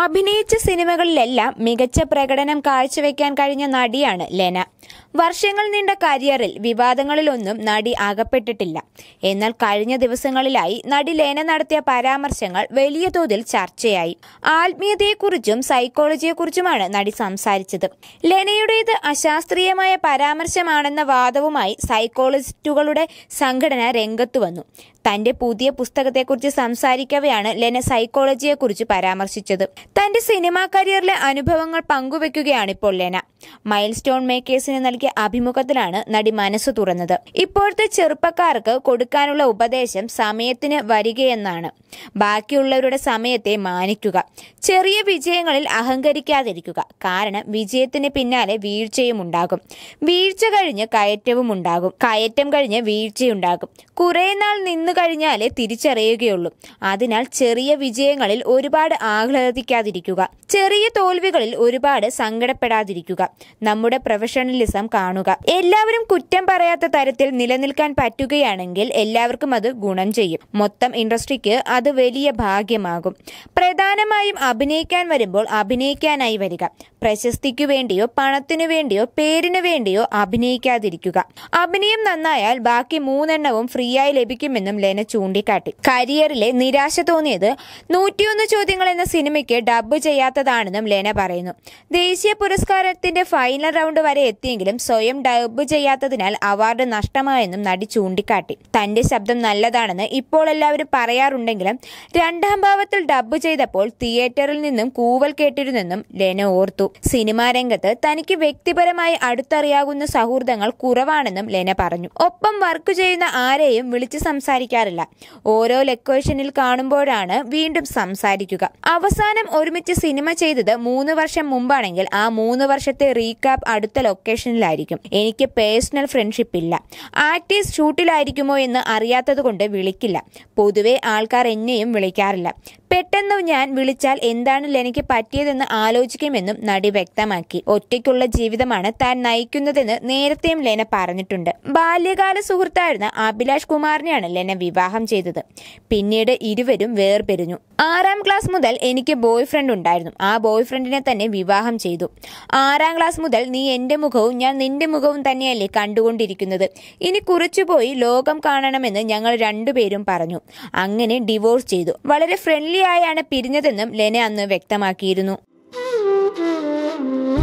അഭിനയിച്ച സിനിമകളിലെല്ലാം മികച്ച പ്രകടനം കാഴ്ചവെക്കാൻ കഴിഞ്ഞ നടിയാണ് ലെന വർഷങ്ങൾ നീണ്ട കരിയറിൽ വിവാദങ്ങളിലൊന്നും നടി ആകപ്പെട്ടിട്ടില്ല എന്നാൽ കഴിഞ്ഞ ദിവസങ്ങളിലായി നടി ലേന നടത്തിയ പരാമർശങ്ങൾ വലിയ തോതിൽ ചർച്ചയായി ആത്മീയതയെക്കുറിച്ചും സൈക്കോളജിയെക്കുറിച്ചുമാണ് നടി സംസാരിച്ചത് ലേനയുടേത് അശാസ്ത്രീയമായ പരാമർശമാണെന്ന വാദവുമായി സൈക്കോളജിസ്റ്റുകളുടെ സംഘടന രംഗത്തു വന്നു തന്റെ പുതിയ പുസ്തകത്തെക്കുറിച്ച് സംസാരിക്കവെയാണ് ലെന സൈക്കോളജിയെക്കുറിച്ച് പരാമർശിച്ചത് തന്റെ സിനിമാ കരിയറിലെ അനുഭവങ്ങൾ പങ്കുവെക്കുകയാണ് ഇപ്പോൾ ലെന മൈൽ സ്റ്റോൺ മേക്കേഴ്സിന് നൽകി മീഡിയയ്ക്ക് അഭിമുഖത്തിലാണ് നടി മനസ്സ് തുറന്നത് ഇപ്പോഴത്തെ ചെറുപ്പക്കാർക്ക് കൊടുക്കാനുള്ള ഉപദേശം സമയത്തിന് വരികയെന്നാണ് ബാക്കിയുള്ളവരുടെ സമയത്തെ മാനിക്കുക ചെറിയ വിജയങ്ങളിൽ അഹങ്കരിക്കാതിരിക്കുക കാരണം വിജയത്തിന് പിന്നാലെ വീഴ്ചയും ഉണ്ടാകും വീഴ്ച കഴിഞ്ഞ് കയറ്റവും ഉണ്ടാകും കയറ്റം കഴിഞ്ഞ് വീഴ്ചയുണ്ടാകും കുറെ നാൾ നിന്നു കഴിഞ്ഞാലേ തിരിച്ചറിയുകയുള്ളൂ അതിനാൽ ചെറിയ വിജയങ്ങളിൽ ഒരുപാട് ആഹ്ലാദിക്കാതിരിക്കുക ചെറിയ തോൽവികളിൽ ഒരുപാട് സങ്കടപ്പെടാതിരിക്കുക നമ്മുടെ പ്രൊഫഷണലിസം കാണുക എല്ലാവരും കുറ്റം പറയാത്ത തരത്തിൽ നിലനിൽക്കാൻ പറ്റുകയാണെങ്കിൽ എല്ലാവർക്കും അത് ഗുണം ചെയ്യും മൊത്തം ഇൻഡസ്ട്രിക്ക് അത് വലിയ ഭാഗ്യമാകും പ്രധാനമായും അഭിനയിക്കാൻ വരുമ്പോൾ അഭിനയിക്കാനായി വരിക പ്രശസ്തിക്കു വേണ്ടിയോ പണത്തിനു വേണ്ടിയോ പേരിനു വേണ്ടിയോ അഭിനയിക്കാതിരിക്കുക അഭിനയം നന്നായാൽ ബാക്കി മൂന്നെണ്ണവും ഫ്രീ ആയി ലഭിക്കുമെന്നും ലെന ചൂണ്ടിക്കാട്ടി കരിയറിലെ നിരാശ തോന്നിയത് നൂറ്റിയൊന്ന് ചോദ്യങ്ങൾ എന്ന സിനിമയ്ക്ക് ഡബ് ചെയ്യാത്തതാണെന്നും ലെന പറയുന്നു ദേശീയ പുരസ്കാരത്തിന്റെ ഫൈനൽ റൗണ്ട് വരെ എത്തിയെങ്കിലും സ്വയം ഡബ് ചെയ്യാത്തതിനാൽ അവാർഡ് നഷ്ടമായെന്നും നടി ചൂണ്ടിക്കാട്ടി തന്റെ ശബ്ദം നല്ലതാണെന്ന് ഇപ്പോൾ എല്ലാവരും പറയാറുണ്ടെങ്കിലും രണ്ടാം ഭാവത്തിൽ ഡബ് ചെയ്തപ്പോൾ തിയേറ്ററിൽ നിന്നും കൂവൽ കേട്ടിരുന്നെന്നും ലെന ഓർത്തു സിനിമാ രംഗത്ത് തനിക്ക് വ്യക്തിപരമായി അടുത്തറിയാകുന്ന സൗഹൃദങ്ങൾ കുറവാണെന്നും ലെന പറഞ്ഞു ഒപ്പം വർക്ക് ചെയ്യുന്ന ആരെയും വിളിച്ച് സംസാരിക്കാറില്ല ഓരോ ലൊക്കേഷനിൽ കാണുമ്പോഴാണ് വീണ്ടും സംസാരിക്കുക അവസാനം ഒരുമിച്ച് സിനിമ ചെയ്തത് മൂന്ന് വർഷം മുമ്പാണെങ്കിൽ ആ മൂന്ന് വർഷത്തെ റീക്യാപ്പ് അടുത്ത ലൊക്കേഷനിലായി ആയിരിക്കും എനിക്ക് പേഴ്സണൽ ഫ്രണ്ട്ഷിപ്പ് ഇല്ല ആർട്ടിസ്റ്റ് ഷൂട്ടിലായിരിക്കുമോ എന്ന് അറിയാത്തത് കൊണ്ട് വിളിക്കില്ല പൊതുവെ ആൾക്കാർ എന്നെയും വിളിക്കാറില്ല പെട്ടെന്ന് ഞാൻ വിളിച്ചാൽ എന്താണ് ലെനയ്ക്ക് പറ്റിയതെന്ന് ആലോചിക്കുമെന്നും നടി വ്യക്തമാക്കി ഒറ്റയ്ക്കുള്ള ജീവിതമാണ് താൻ നയിക്കുന്നതെന്ന് നേരത്തെയും ലെന പറഞ്ഞിട്ടുണ്ട് ബാല്യകാല സുഹൃത്തായിരുന്ന അഭിലാഷ് കുമാറിനെയാണ് ലെന വിവാഹം ചെയ്തത് പിന്നീട് ഇരുവരും വേർപിരിഞ്ഞു ആറാം ക്ലാസ് മുതൽ എനിക്ക് ബോയ് ഫ്രണ്ട് ഉണ്ടായിരുന്നു ആ ബോയ് ഫ്രണ്ടിനെ തന്നെ വിവാഹം ചെയ്തു ആറാം ക്ലാസ് മുതൽ നീ എൻ്റെ മുഖവും ഞാൻ നിന്റെ മുഖവും തന്നെയല്ലേ കണ്ടുകൊണ്ടിരിക്കുന്നത് ഇനി കുറച്ചുപോയി ലോകം കാണണമെന്ന് ഞങ്ങൾ രണ്ടുപേരും പറഞ്ഞു അങ്ങനെ ഡിവോഴ്സ് ചെയ്തു വളരെ ഫ്രണ്ട്ലി ശരിയായാണ് പിരിഞ്ഞതെന്നും ലെന അന്ന് വ്യക്തമാക്കിയിരുന്നു